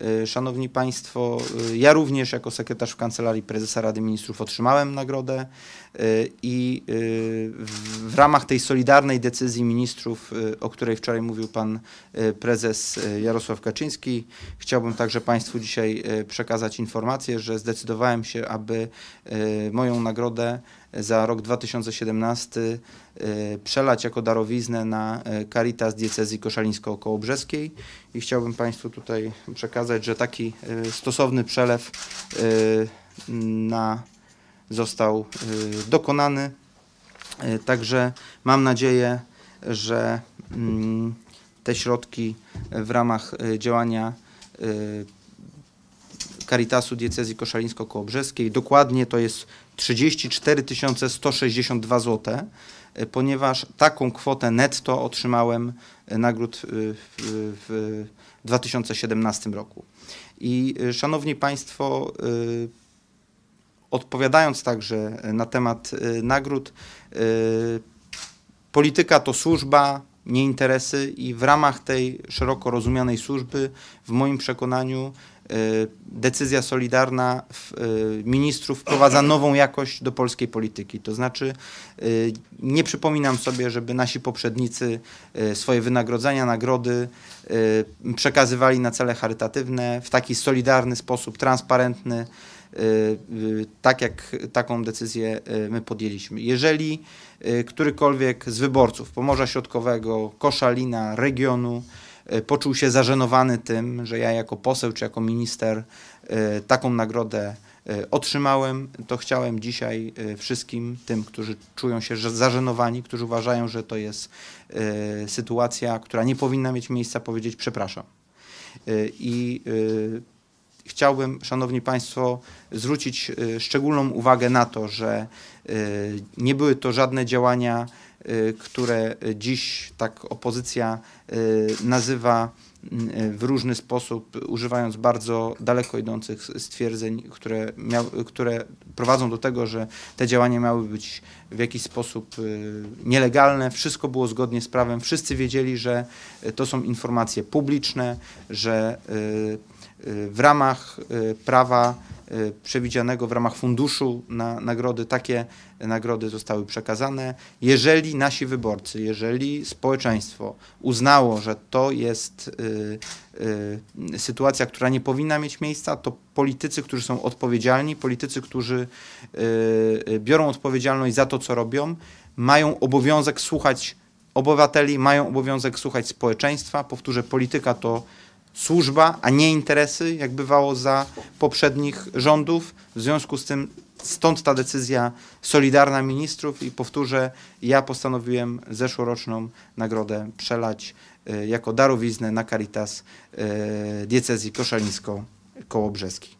E, szanowni Państwo, e, ja również jako sekretarz w Kancelarii Prezesa Rady Ministrów otrzymałem nagrodę e, i w ramach tej solidarnej decyzji ministrów, o której wczoraj mówił Pan Prezes Jarosław Kaczyński, chciałbym także Państwu dzisiaj przekazać informację, że zdecydowałem się, aby moją nagrodę za rok 2017 e, przelać jako darowiznę na e, Caritas diecezji koszalińsko-kołobrzeskiej i chciałbym Państwu tutaj przekazać, że taki e, stosowny przelew na, został dokonany. Także mam nadzieję, że mm, te środki w ramach działania Caritasu diecezji koszalińsko-kołobrzeskiej. Dokładnie to jest 34 162 zł, ponieważ taką kwotę netto otrzymałem e, nagród e, w, w 2017 roku. I e, szanowni państwo, odpowiadając także na temat nagród, polityka to służba, nie interesy i w ramach tej szeroko rozumianej służby, w moim przekonaniu, Y, decyzja solidarna y, ministrów wprowadza nową jakość do polskiej polityki. To znaczy, y, nie przypominam sobie, żeby nasi poprzednicy swoje wynagrodzenia, nagrody przekazywali na cele charytatywne w taki solidarny sposób, transparentny tak jak taką decyzję my podjęliśmy. Jeżeli którykolwiek z wyborców Pomorza Środkowego, Koszalina, regionu E, poczuł się zażenowany tym, że ja jako poseł czy jako minister e, taką nagrodę e, otrzymałem, to chciałem dzisiaj wszystkim tym, którzy czują się zażenowani, którzy uważają, że to jest sytuacja, która nie powinna mieć miejsca, powiedzieć przepraszam. I chciałbym, Szanowni Państwo, zwrócić szczególną uwagę na to, że nie były to żadne działania Y, które dziś tak opozycja y, nazywa y, w różny sposób, używając bardzo daleko idących stwierdzeń, które, miał, które prowadzą do tego, że te działania miały być w jakiś sposób nielegalne. Wszystko było zgodnie z prawem. Wszyscy wiedzieli, że to są informacje publiczne, że w ramach prawa Y, przewidzianego w ramach funduszu na nagrody, takie nagrody zostały przekazane. Jeżeli nasi wyborcy, jeżeli społeczeństwo uznało, że to jest y, y, sytuacja, która nie powinna mieć miejsca, to politycy, którzy są odpowiedzialni, politycy, którzy biorą odpowiedzialność za to, co robią, mają obowiązek słuchać obywateli, mają obowiązek słuchać społeczeństwa. Powtórzę, polityka to służba, a nie interesy, jak bywało za poprzednich rządów. W związku z tym stąd ta decyzja solidarna ministrów i powtórzę, ja postanowiłem zeszłoroczną nagrodę przelać y, jako darowiznę na Caritas y, diecezji koszalińsko-kołobrzeskiej.